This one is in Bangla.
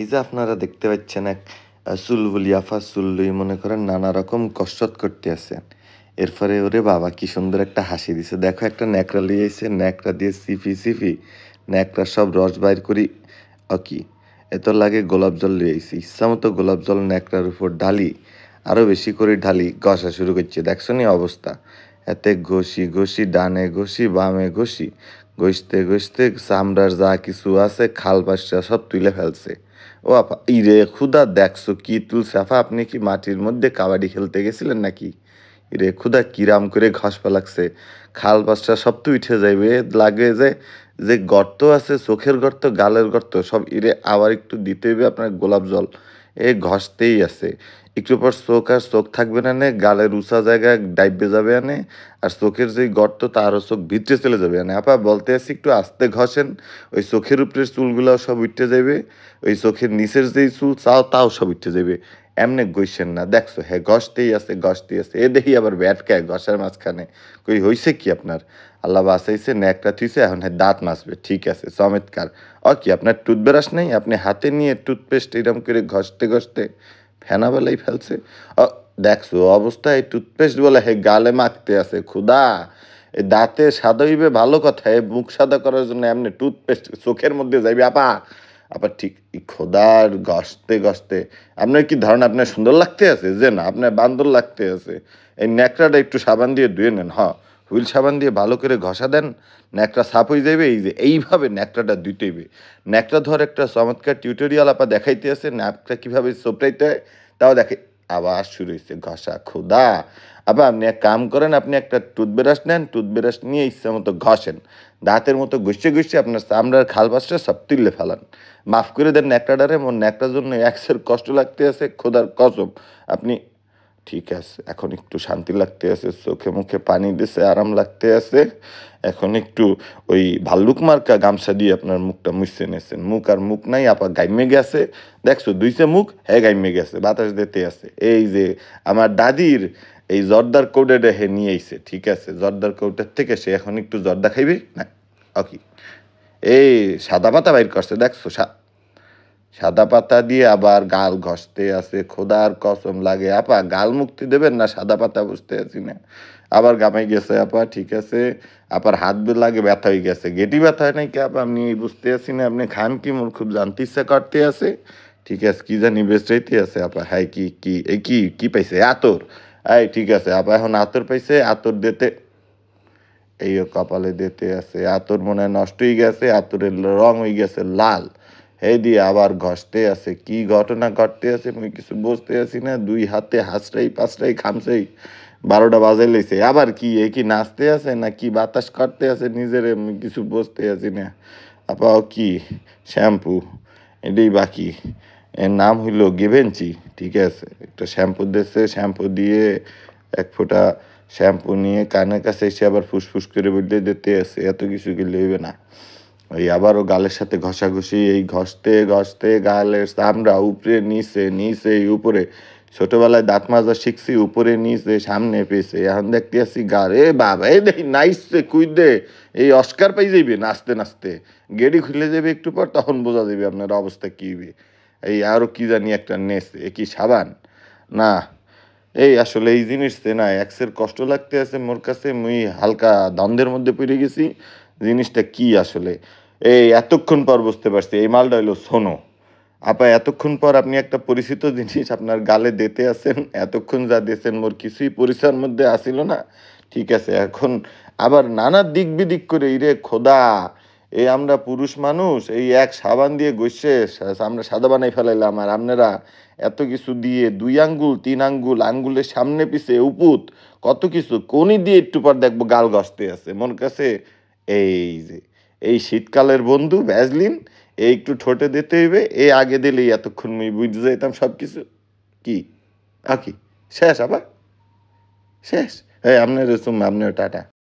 এই যে আপনারা দেখতে পাচ্ছেন এক চুলবুলি আফা লুই মনে করেন নানা রকম কসরত করতে আছেন এরপরে ওরে বাবা কি সুন্দর একটা হাসি দিছে দেখো একটা ন্যাকড়া লিয়ে এসে ন্যাকড়া দিয়ে সিফি সিফি ন্যাকড়া সব রস বাইর করি অকি এত লাগে গোলাপ জল লিয়ে এসে ইচ্ছা মতো গোলাপ জল ন্যাকড়ার উপর ঢালি আরও বেশি করে ঢালি ঘষা শুরু করছে দেখছো নি অবস্থা এতে ঘষি ঘষি ডানে ঘষি বামে ঘষি ঘষতে ঘষতে চামড়ার যা কিছু আছে খাল পাশা সব তুলে ফেলছে ও আপা ইরে খুদা দেখছো কি তুলসাফা আপনি কি মাটির মধ্যে কাবাডি খেলতে গেছিলেন নাকি ইরে খুদা কিরাম করে ঘাস পালাগছে খাল পাশটা সব তো উঠে যাইবে লাগে যে যে গর্ত আছে চোখের গর্ত গালের গর্ত সব ইরে আবার একটু দিতে হবে আপনার গোলাপ জল এ ঘষতেই আছে একটু পর চোখ আর চোখ থাকবে না নে গালের উঁচা জায়গায় ডাইবে যাবে আনে আর চোখের যে গর্ত তারও চোখ ভিতরে চলে যাবে আনে আপা বলতে আসি একটু আস্তে ঘষেন ওই চোখের উপরে চুলগুলাও সব উঠতে যাবে ওই চোখের নিচের যেই চুল চাও তাও সব উঠতে যাবে এমনি গইছেন না দেখছো হ্যাঁ ঘষতেই আছে ঘষতেই আছে এ দেখি আবার ব্যাটকায় ঘষার মাঝখানে কই হইছে কি আপনার আল্লাহ বাসাইছে ন্যাকড়া থুইছে এখন দাঁত মাসবে ঠিক আছে চমৎকার কি আপনার টুথব্রাশ নেই আপনি হাতে নিয়ে টুথপেস্ট এরম করে ঘষতে ঘষতে ফেনা বেলাই ফেলছে দেখছো অবস্থায় টুথপেস্ট বলে হে গালে মাখতে আছে ক্ষুদা এই দাঁতে সাদা হইবে ভালো কথা এ মুখ সাদা করার জন্য এমনি টুথপেস্ট চোখের মধ্যে যাইবে আপা আবার ঠিক খোদার ঘষতে ঘষতে আপনার কি ধারণা আপনার সুন্দর লাগতে আছে যে না আপনার বান্দর লাগতে আছে এই ন্যাকড়াটা একটু সাবান দিয়ে ধুয়ে নেন হ্যাঁ হুইল সাবান দিয়ে ভালো করে ঘষা দেন ন্যাকড়া সাপ হয়ে যাবে এই যে এইভাবে ন্যাকড়াটা দুইটাইবে ন্যাকড়া ধর একটা চমৎকার টিউটোরিয়াল আপা দেখাইতে আসে ন্যাকটা কীভাবে সোপটাইতে হয় তাও দেখে আবার শুরু হয়েছে ঘষা খোদা আবার আপনি এক কাম করেন আপনি একটা টুথব্রাশ নেন টুথব্রাশ নিয়ে ইচ্ছা মতো ঘষেন দাঁতের মতো গুছিয়ে গুছিয়ে আপনার চামড়ার খালবাসটা সব তুললে ফেলান মাফ করে দেন ডারে মোর ন্যাকড়ার জন্য একসের কষ্ট লাগতে আছে খোদার কসম আপনি ঠিক আছে এখন একটু শান্তি লাগতে আছে চোখে মুখে পানি দিছে আরাম লাগতে আছে এখন একটু ওই ভাল্লুক মার্কা গামছা দিয়ে আপনার মুখটা মুছে নিয়েছেন মুখ আর মুখ নাই আপা গাইমে গেছে দেখছো দুইছে মুখ হ্যাঁ গাইমে গেছে বাতাস দিতে আছে এই যে আমার দাদির এই জর্দার কৌডাটা হে নিয়ে আইছে ঠিক আছে জর্দার কৌটার থেকে সে এখন একটু জর্দা খাইবে না ওকে এই সাদা পাতা বাইর করছে দেখছো সাদা পাতা দিয়ে আবার গাল ঘষতে আছে খোদার কসম লাগে আপা গাল মুক্তি দেবেন না সাদা পাতা বুঝতে আছি না আবার গামে গেছে আপা ঠিক আছে আপার হাত লাগে ব্যথা হয়ে গেছে গেটি ব্যথা হয় নাকি আপা আপনি বুঝতে আছি না আপনি খান কি মোর খুব জানতে ইচ্ছা করতে আছে ঠিক আছে কি জানি বেশ হইতে আছে আপা হ্যাঁ কি কি এই কি কি পাইছে আতর এই ঠিক আছে আপা এখন আতর পাইছে আতর দিতে এইও কপালে দিতে আছে আতর মনে হয় নষ্ট হয়ে গেছে আতরের রং হয়ে গেছে লাল হেদি আবার ঘষতে আছে কি ঘটনা ঘটতে আছে মুই কিছু বুঝতে আছি না দুই হাতে হাসরাই পাঁচরাই খামসাই বারোটা বাজে লেছে আবার কি এ কি নাচতে আছে না কি বাতাস করতে আছে নিজেরে কিছু বুঝতে আছি না আপাও কি শ্যাম্পু এটাই বাকি এর নাম হইল গেভেঞ্চি ঠিক আছে একটা শ্যাম্পু দিয়েছে শ্যাম্পু দিয়ে এক ফোঁটা শ্যাম্পু নিয়ে কানের কাছে এসে আবার ফুসফুস করে বলতে দিতে আছে এত কিছু কি লইবে না ওই আবারও গালের সাথে ঘষাঘষি এই ঘষতে ঘষতে গালের সামরা উপরে নিচে নিচে উপরে ছোটবেলায় দাঁত মাজা শিখছি উপরে নিচে সামনে পেয়েছে এখন দেখতে আসি গাড়ে বাবা এই দেখ নাইসে দে এই অস্কার পাই যাইবে নাচতে নাচতে গেড়ি খুলে যাবে একটু পর তখন বোঝা যাবে আপনার অবস্থা কী হবে এই আরও কী জানি একটা এ কি সাবান না এই আসলে এই জিনিস না এক্সের কষ্ট লাগতে আছে মোর কাছে মুই হালকা দ্বন্দ্বের মধ্যে পড়ে গেছি জিনিসটা কি আসলে এই এতক্ষণ পর বুঝতে পারছি এই মালটা হইলো সোনো আপা এতক্ষণ পর আপনি একটা পরিচিত জিনিস আপনার গালে দিতে আছেন এতক্ষণ যা দিয়েছেন মোর কিছুই পরিচয়ের মধ্যে আসিল না ঠিক আছে এখন আবার নানা দিক বিদিক করে ইরে খোদা এই আমরা পুরুষ মানুষ এই এক সাবান দিয়ে গইছে আমরা সাদা বানাই ফেলাইলাম আর আপনারা এত কিছু দিয়ে দুই আঙ্গুল তিন আঙ্গুল আঙ্গুলের সামনে পিছে উপুত কত কিছু কোনি দিয়ে একটু পর দেখবো গাল গসতে আছে মন কাছে এই যে এই শীতকালের বন্ধু ভ্যাজলিন এই একটু ঠোঁটে দিতে হইবে এই আগে দিলেই এতক্ষণ আমি বুঝতে যেতাম সব কিছু কি আর কি শেষ আবার শেষ হ্যাঁ আপনার রসুম আপনিও টাটা